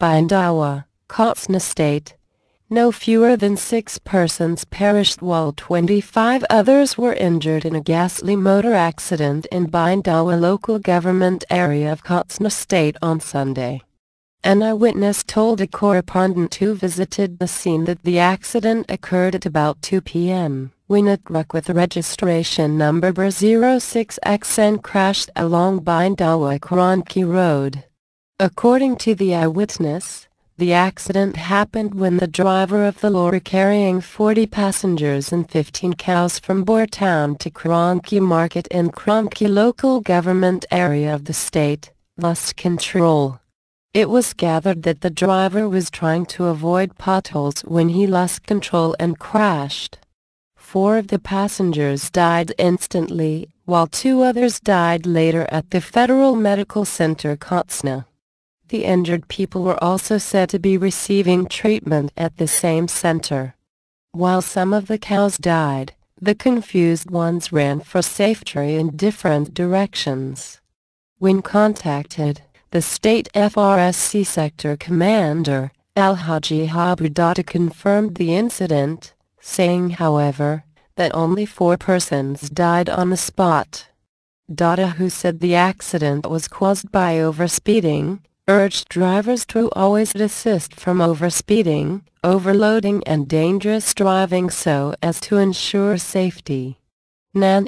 Bindawa, Kotsna state. No fewer than six persons perished while 25 others were injured in a ghastly motor accident in Bindawa local government area of Kotsna state on Sunday. An eyewitness told a correspondent who visited the scene that the accident occurred at about 2 p.m. when a truck with registration number 06XN crashed along Bindawa Kronki Road. According to the eyewitness, the accident happened when the driver of the lorry carrying 40 passengers and 15 cows from Boertown to Kronki Market in Kronki local government area of the state, lost control. It was gathered that the driver was trying to avoid potholes when he lost control and crashed. Four of the passengers died instantly, while two others died later at the Federal Medical Center Kotsna. The injured people were also said to be receiving treatment at the same center. While some of the cows died, the confused ones ran for safety in different directions. When contacted, the state FRSC sector commander, Al Hajj Habudata confirmed the incident, saying however, that only four persons died on the spot. Dada who said the accident was caused by overspeeding, urged drivers to always desist from overspeeding, overloading and dangerous driving so as to ensure safety. NAN